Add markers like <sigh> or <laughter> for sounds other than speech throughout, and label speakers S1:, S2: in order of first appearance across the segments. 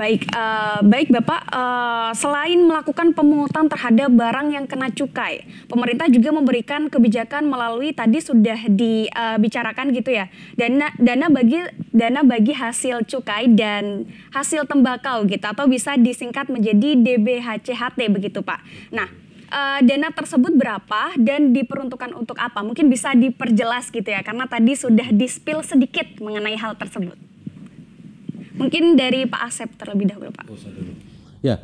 S1: Baik, uh, baik Bapak, uh, selain melakukan pemungutan terhadap barang yang kena cukai, pemerintah juga memberikan kebijakan melalui tadi sudah dibicarakan uh, gitu ya. Dana dana bagi dana bagi hasil cukai dan hasil tembakau gitu atau bisa disingkat menjadi DBHCHT begitu, Pak. Nah, uh, dana tersebut berapa dan diperuntukkan untuk apa? Mungkin bisa diperjelas gitu ya, karena tadi sudah dispil sedikit mengenai hal tersebut. Mungkin dari Pak Asep terlebih dahulu Pak. Oh,
S2: ya,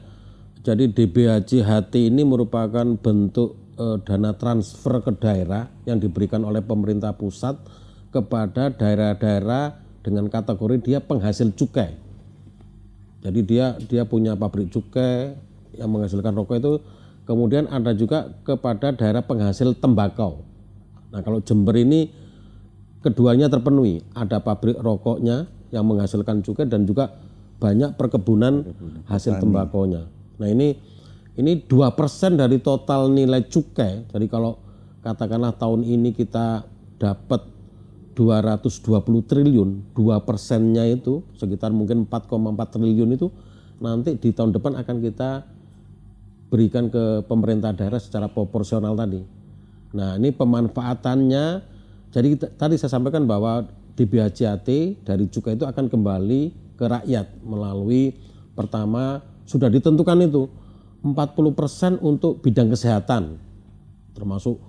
S2: jadi DBHC HT ini merupakan bentuk eh, dana transfer ke daerah yang diberikan oleh pemerintah pusat kepada daerah-daerah dengan kategori dia penghasil cukai. Jadi dia dia punya pabrik cukai yang menghasilkan rokok itu. Kemudian ada juga kepada daerah penghasil tembakau. Nah kalau Jember ini keduanya terpenuhi, ada pabrik rokoknya, yang menghasilkan cukai dan juga banyak perkebunan, hasil nah, tembakonya. Nah ini ini dua persen dari total nilai cukai. Jadi kalau katakanlah tahun ini kita dapat 220 triliun, dua persennya itu sekitar mungkin 4,4 triliun itu nanti di tahun depan akan kita berikan ke pemerintah daerah secara proporsional tadi. Nah ini pemanfaatannya, jadi tadi saya sampaikan bahwa DBHCAT dari cukai itu akan kembali ke rakyat melalui pertama sudah ditentukan itu 40% untuk bidang kesehatan termasuk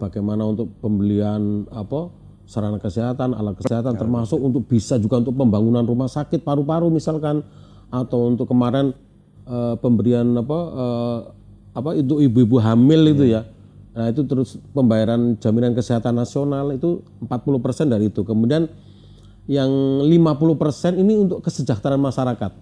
S2: bagaimana untuk pembelian apa sarana kesehatan, alat kesehatan termasuk untuk bisa juga untuk pembangunan rumah sakit paru-paru misalkan atau untuk kemarin e, pemberian apa e, apa itu ibu-ibu hamil yeah. itu ya Nah, itu terus pembayaran jaminan kesehatan nasional itu 40% dari itu. Kemudian yang 50% ini untuk kesejahteraan masyarakat.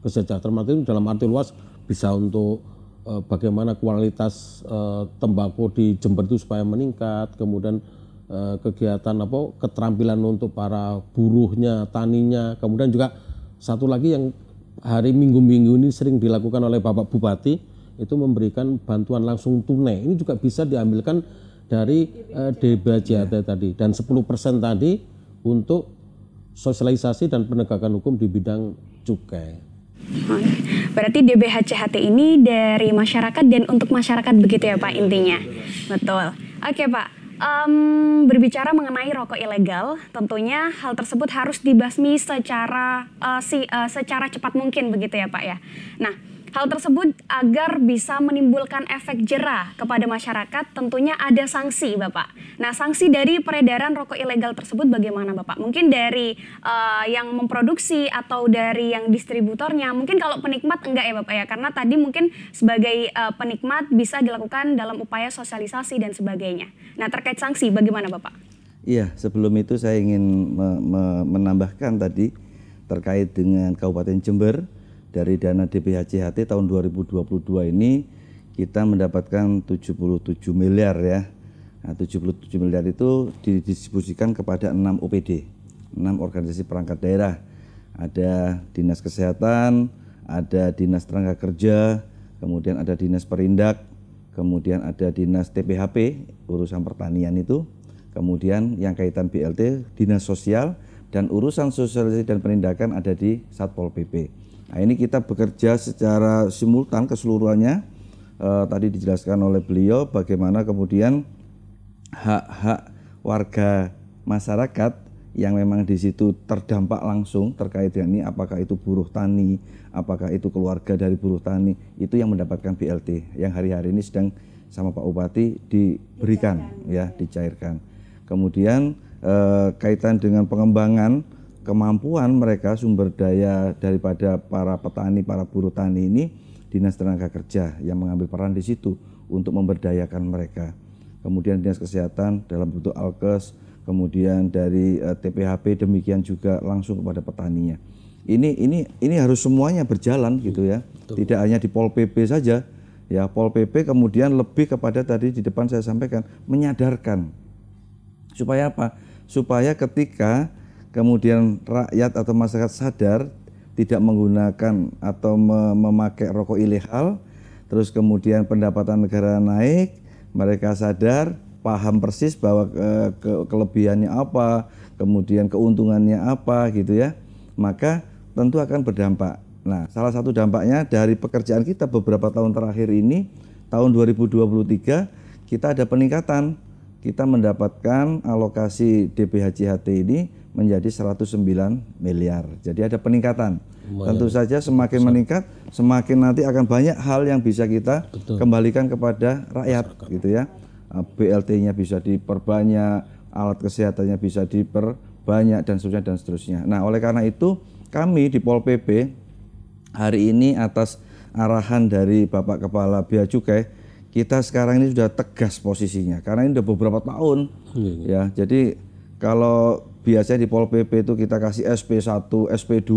S2: Kesejahteraan masyarakat itu dalam arti luas bisa untuk e, bagaimana kualitas e, tembakau di Jember itu supaya meningkat, kemudian e, kegiatan apa keterampilan untuk para buruhnya, taninya, kemudian juga satu lagi yang hari minggu-minggu ini sering dilakukan oleh Bapak Bupati itu memberikan bantuan langsung tunai. Ini juga bisa diambilkan dari uh, eh, DBJT yeah. tadi dan 10% tadi untuk sosialisasi dan penegakan hukum di bidang cukai.
S1: Berarti DBHCHT ini dari masyarakat dan untuk masyarakat begitu ya Pak intinya. Betul. Oke Pak, um, berbicara mengenai rokok ilegal, tentunya hal tersebut harus dibasmi secara uh, si, uh, secara cepat mungkin begitu ya Pak ya. Nah, Hal tersebut agar bisa menimbulkan efek jerah kepada masyarakat tentunya ada sanksi Bapak. Nah sanksi dari peredaran rokok ilegal tersebut bagaimana Bapak? Mungkin dari uh, yang memproduksi atau dari yang distributornya mungkin kalau penikmat enggak ya Bapak ya karena tadi mungkin sebagai uh, penikmat bisa dilakukan dalam upaya sosialisasi dan sebagainya. Nah terkait sanksi bagaimana Bapak?
S3: Iya sebelum itu saya ingin me me menambahkan tadi terkait dengan Kabupaten Jember dari dana DPHCHT tahun 2022 ini kita mendapatkan 77 miliar ya. Nah, 77 miliar itu didistribusikan kepada 6 OPD, 6 organisasi perangkat daerah. Ada Dinas Kesehatan, ada Dinas Tenaga Kerja, kemudian ada Dinas Perindak, kemudian ada Dinas TPHP, urusan pertanian itu, kemudian yang kaitan BLT, Dinas Sosial, dan urusan sosialisasi dan penindakan ada di Satpol PP. Nah ini kita bekerja secara simultan keseluruhannya. E, tadi dijelaskan oleh beliau bagaimana kemudian hak-hak warga masyarakat yang memang di situ terdampak langsung terkait dengan ini apakah itu buruh tani, apakah itu keluarga dari buruh tani itu yang mendapatkan BLT yang hari-hari ini sedang sama Pak Bupati diberikan dicairkan. ya dicairkan. Kemudian eh, kaitan dengan pengembangan kemampuan mereka sumber daya daripada para petani, para buruh tani ini Dinas Tenaga Kerja yang mengambil peran di situ untuk memberdayakan mereka. Kemudian Dinas Kesehatan dalam bentuk Alkes, kemudian dari uh, eh, TPHP demikian juga langsung kepada petaninya. Ini ini ini harus semuanya berjalan iya, gitu ya. Betul. Tidak hanya di Pol PP saja. Ya, Pol PP kemudian lebih kepada tadi di depan saya sampaikan menyadarkan. Supaya apa? Supaya ketika kemudian rakyat atau masyarakat sadar tidak menggunakan atau memakai rokok ilegal, terus kemudian pendapatan negara naik, mereka sadar paham persis bahwa ke, ke, kelebihannya apa, kemudian keuntungannya apa gitu ya, maka tentu akan berdampak. Nah, salah satu dampaknya dari pekerjaan kita beberapa tahun terakhir ini, tahun 2023 kita ada peningkatan. Kita mendapatkan alokasi DPHJHT ini menjadi 109 miliar. Jadi ada peningkatan. Banyak. Tentu saja semakin Besar. meningkat, semakin nanti akan banyak hal yang bisa kita Betul. kembalikan kepada rakyat Masyarakat. gitu ya. Eh, BLT-nya bisa diperbanyak, alat kesehatannya bisa diperbanyak dan seterusnya dan seterusnya. Nah, oleh karena itu kami di Pol PP hari ini atas arahan dari Bapak Kepala Bea Cukai kita sekarang ini sudah tegas posisinya karena ini sudah beberapa tahun hmm. ya. Jadi kalau biasanya di Pol PP itu kita kasih SP1, SP2,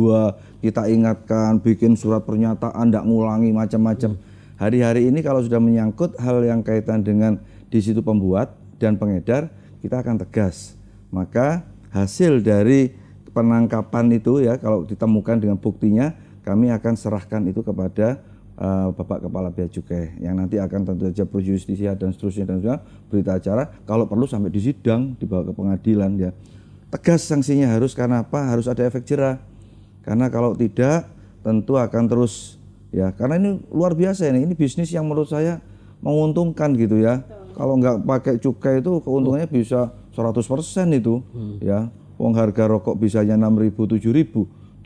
S3: kita ingatkan, bikin surat pernyataan, tidak ngulangi macam-macam. Hmm. Hari-hari ini kalau sudah menyangkut hal yang kaitan dengan di situ pembuat dan pengedar, kita akan tegas. Maka hasil dari penangkapan itu ya kalau ditemukan dengan buktinya, kami akan serahkan itu kepada uh, Bapak Kepala Bea Cukai yang nanti akan tentu saja berjustisia dan seterusnya dan seterusnya berita acara kalau perlu sampai di sidang dibawa ke pengadilan ya tegas sanksinya harus karena apa? Harus ada efek jerah. Karena kalau tidak tentu akan terus ya karena ini luar biasa ini ini bisnis yang menurut saya menguntungkan gitu ya. Betul. Kalau nggak pakai cukai itu keuntungannya bisa 100% itu hmm. ya. Uang harga rokok bisanya 6.000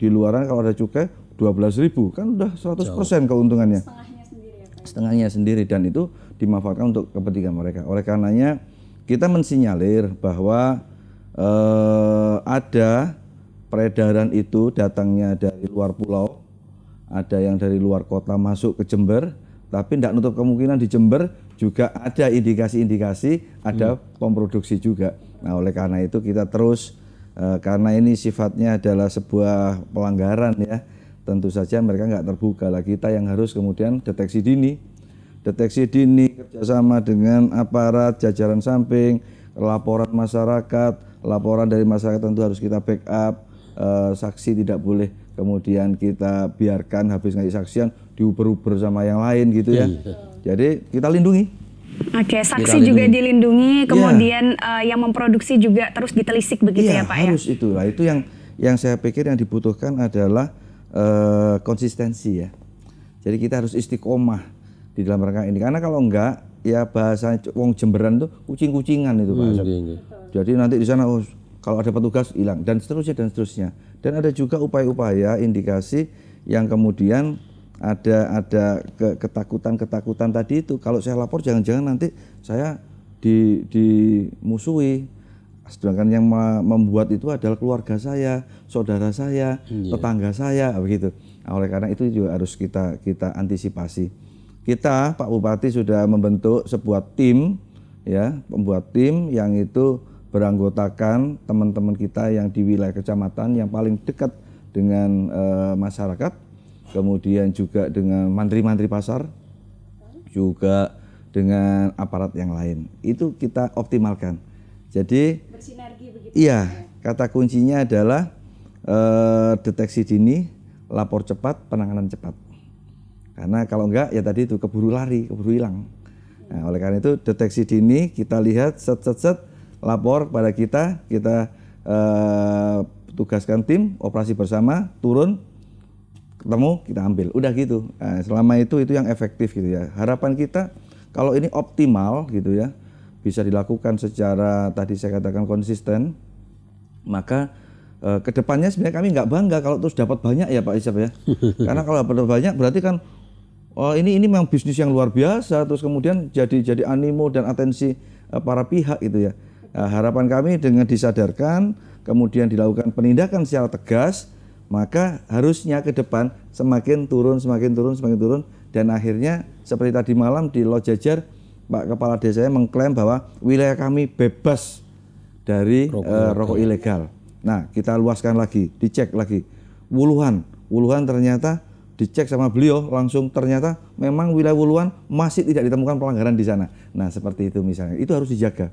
S3: 7.000 di luaran kalau ada cukai 12.000 kan udah 100% Jauh. keuntungannya. Ya, Setengahnya sendiri dan itu dimanfaatkan untuk kepentingan mereka. Oleh karenanya kita mensinyalir bahwa eh, ada peredaran itu datangnya dari luar pulau, ada yang dari luar kota masuk ke Jember, tapi tidak nutup kemungkinan di Jember juga ada indikasi-indikasi ada hmm. pemproduksi juga. Nah, oleh karena itu kita terus eh, karena ini sifatnya adalah sebuah pelanggaran ya, tentu saja mereka nggak terbuka lah kita yang harus kemudian deteksi dini, deteksi dini kerjasama dengan aparat jajaran samping, laporan masyarakat, laporan dari masyarakat tentu harus kita backup e, eh, saksi tidak boleh kemudian kita biarkan habis ngaji saksian diuber-uber sama yang lain gitu ya. Iya. Jadi kita lindungi
S1: Oke, saksi juga dilindungi, iya. kemudian yeah. uh, yang memproduksi juga terus ditelisik begitu yeah, ya Pak ya?
S3: harus ya? itulah. Itu yang yang saya pikir yang dibutuhkan adalah uh, konsistensi ya. Jadi kita harus istiqomah di dalam rangka ini. Karena kalau enggak, ya bahasa wong Jemberan itu kucing-kucingan itu Pak Hmm, Jadi nanti di sana oh, kalau ada petugas hilang dan seterusnya dan seterusnya. Dan ada juga upaya-upaya indikasi yang kemudian ada ada ketakutan-ketakutan tadi itu kalau saya lapor jangan-jangan nanti saya di dimusuhi sedangkan yang membuat itu adalah keluarga saya, saudara saya, yeah. tetangga saya begitu. Nah, oleh karena itu juga harus kita kita antisipasi. Kita Pak Bupati sudah membentuk sebuah tim ya, pembuat tim yang itu beranggotakan teman-teman kita yang di wilayah kecamatan yang paling dekat dengan e, masyarakat, kemudian juga dengan mantri-mantri pasar, juga dengan aparat yang lain. Itu kita optimalkan. Jadi
S1: bersinergi begitu. Iya,
S3: kata kuncinya adalah e, deteksi dini, lapor cepat, penanganan cepat. Karena kalau enggak ya tadi itu keburu lari, keburu hilang. Nah, oleh karena itu deteksi dini kita lihat set set set lapor pada kita, kita eh, tugaskan tim operasi bersama turun ketemu kita ambil udah gitu nah, selama itu itu yang efektif gitu ya harapan kita kalau ini optimal gitu ya bisa dilakukan secara tadi saya katakan konsisten maka eh, kedepannya sebenarnya kami nggak bangga kalau terus dapat banyak ya Pak Isap ya <laughs> karena kalau dapat banyak berarti kan oh ini ini memang bisnis yang luar biasa terus kemudian jadi jadi animo dan atensi uh, para pihak itu ya uh, harapan kami dengan disadarkan kemudian dilakukan penindakan secara tegas maka harusnya ke depan semakin turun semakin turun semakin turun dan akhirnya seperti tadi malam di Jajar Pak Kepala Desa yang mengklaim bahwa wilayah kami bebas dari eh, rokok, uh, rokok ilegal. Nah kita luaskan lagi, dicek lagi. Wuluhan, Wuluhan ternyata dicek sama beliau langsung ternyata memang wilayah Wuluan masih tidak ditemukan pelanggaran di sana. Nah seperti itu misalnya, itu harus dijaga.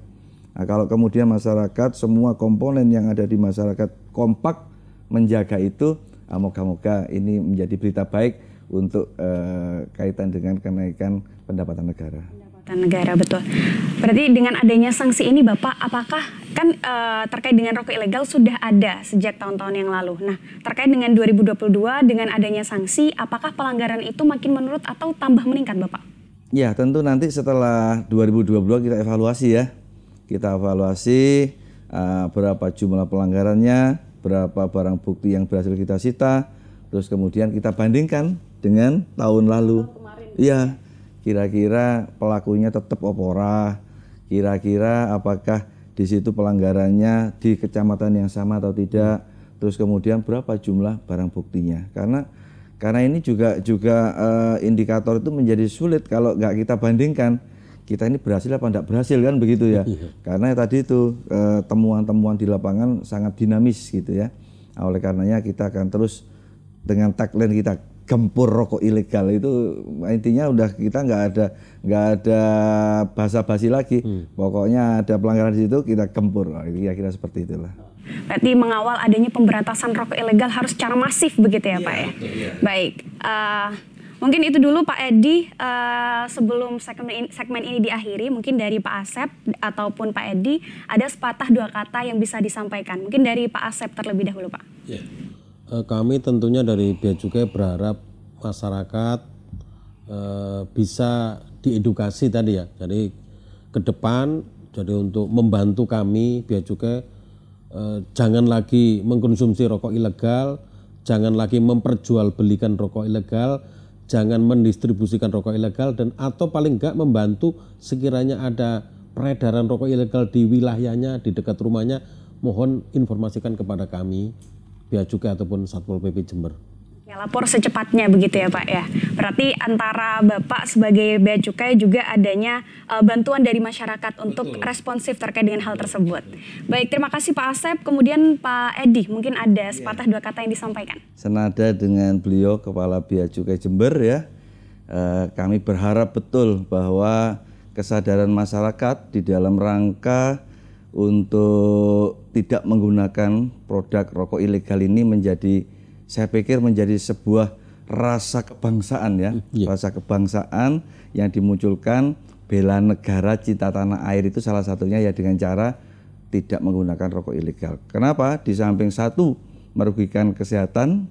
S3: Nah, kalau kemudian masyarakat semua komponen yang ada di masyarakat kompak menjaga itu, ah, moga-moga ini menjadi berita baik untuk eh, kaitan dengan kenaikan pendapatan negara.
S1: Pendapatan negara betul. Berarti dengan adanya sanksi ini, Bapak, apakah kan uh, terkait dengan rokok ilegal sudah ada sejak tahun-tahun yang lalu. Nah, terkait dengan 2022 dengan adanya sanksi, apakah pelanggaran itu makin menurut atau tambah meningkat, Bapak?
S3: Ya, tentu nanti setelah 2022 kita evaluasi ya. Kita evaluasi uh, berapa jumlah pelanggarannya, berapa barang bukti yang berhasil kita sita, terus kemudian kita bandingkan dengan tahun lalu. Iya, kira-kira pelakunya tetap opora, kira-kira apakah di situ pelanggarannya di kecamatan yang sama atau tidak, terus kemudian berapa jumlah barang buktinya. Karena karena ini juga juga uh, indikator itu menjadi sulit kalau nggak kita bandingkan kita ini berhasil apa tidak berhasil kan begitu ya iya. karena tadi itu temuan eh, temuan-temuan di lapangan sangat dinamis gitu ya nah, oleh karenanya kita akan terus dengan tagline kita gempur rokok ilegal itu intinya udah kita nggak ada nggak ada basa-basi lagi hmm. pokoknya ada pelanggaran di situ kita gempur nah, kira-kira seperti itulah
S1: berarti mengawal adanya pemberantasan rokok ilegal harus secara masif begitu ya, ya pak ya, ya. baik uh, mungkin itu dulu Pak Edi uh, sebelum segmen ini, segmen ini diakhiri mungkin dari Pak Asep ataupun Pak Edi ada sepatah dua kata yang bisa disampaikan mungkin dari Pak Asep terlebih dahulu Pak. Yeah.
S2: Eh, kami tentunya dari Bea Cukai berharap masyarakat eh, bisa diedukasi tadi ya. Jadi ke depan jadi untuk membantu kami Bea Cukai eh, jangan lagi mengkonsumsi rokok ilegal, jangan lagi memperjualbelikan rokok ilegal, jangan mendistribusikan rokok ilegal dan atau paling enggak membantu sekiranya ada peredaran rokok ilegal di wilayahnya, di dekat rumahnya, mohon informasikan kepada kami. Bea Cukai ataupun Satpol PP Jember.
S1: Ya, lapor secepatnya begitu ya Pak ya. Berarti antara Bapak sebagai Bea Cukai juga adanya uh, bantuan dari masyarakat untuk Betul. responsif terkait dengan hal tersebut. Baik, terima kasih Pak Asep. Kemudian Pak Edi, mungkin ada iya. sepatah dua kata yang disampaikan.
S3: Senada dengan beliau Kepala Bea Cukai Jember ya, eh, kami berharap betul bahwa kesadaran masyarakat di dalam rangka untuk tidak menggunakan produk rokok ilegal ini menjadi saya pikir menjadi sebuah rasa kebangsaan ya, hmm, yeah. rasa kebangsaan yang dimunculkan bela negara cinta tanah air itu salah satunya ya dengan cara tidak menggunakan rokok ilegal. Kenapa? Di samping satu merugikan kesehatan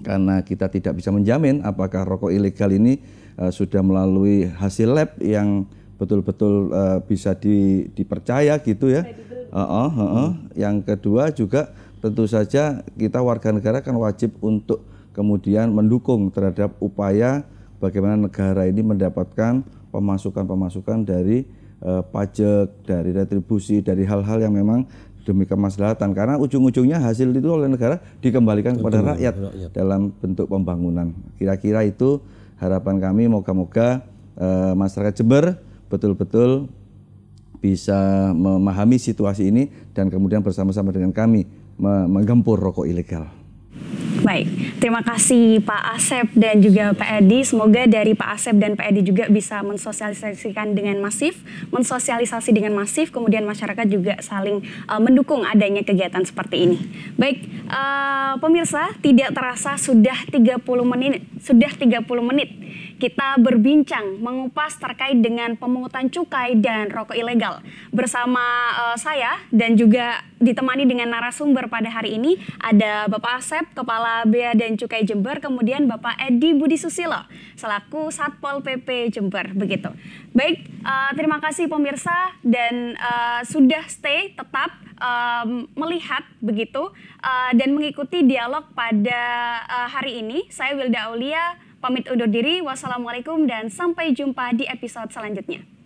S3: karena kita tidak bisa menjamin apakah rokok ilegal ini uh, sudah melalui hasil lab yang betul-betul uh, bisa di, dipercaya gitu ya. Uh, uh, uh, uh. Yang kedua juga tentu saja kita warga negara kan wajib untuk kemudian mendukung terhadap upaya bagaimana negara ini mendapatkan pemasukan-pemasukan dari uh, pajak, dari retribusi, dari hal-hal yang memang demi kemaslahatan karena ujung-ujungnya hasil itu oleh negara dikembalikan kepada rakyat, rakyat dalam bentuk pembangunan. Kira-kira itu harapan kami moga-moga uh, masyarakat Jember betul-betul bisa memahami situasi ini dan kemudian bersama-sama dengan kami menggempur rokok ilegal.
S1: Baik, terima kasih Pak Asep dan juga Pak Edi. Semoga dari Pak Asep dan Pak Edi juga bisa mensosialisasikan dengan masif, mensosialisasi dengan masif, kemudian masyarakat juga saling uh, mendukung adanya kegiatan seperti ini. Baik, uh, pemirsa, tidak terasa sudah 30 menit, sudah 30 menit kita berbincang mengupas terkait dengan pemungutan cukai dan rokok ilegal bersama uh, saya dan juga ditemani dengan narasumber pada hari ini ada Bapak Asep Kepala Bea dan Cukai Jember, kemudian Bapak Edi Budi Susilo selaku Satpol PP Jember begitu. Baik, uh, terima kasih pemirsa dan uh, sudah stay tetap um, melihat begitu uh, dan mengikuti dialog pada uh, hari ini. Saya Wilda Aulia Pamit undur diri, wassalamualaikum dan sampai jumpa di episode selanjutnya.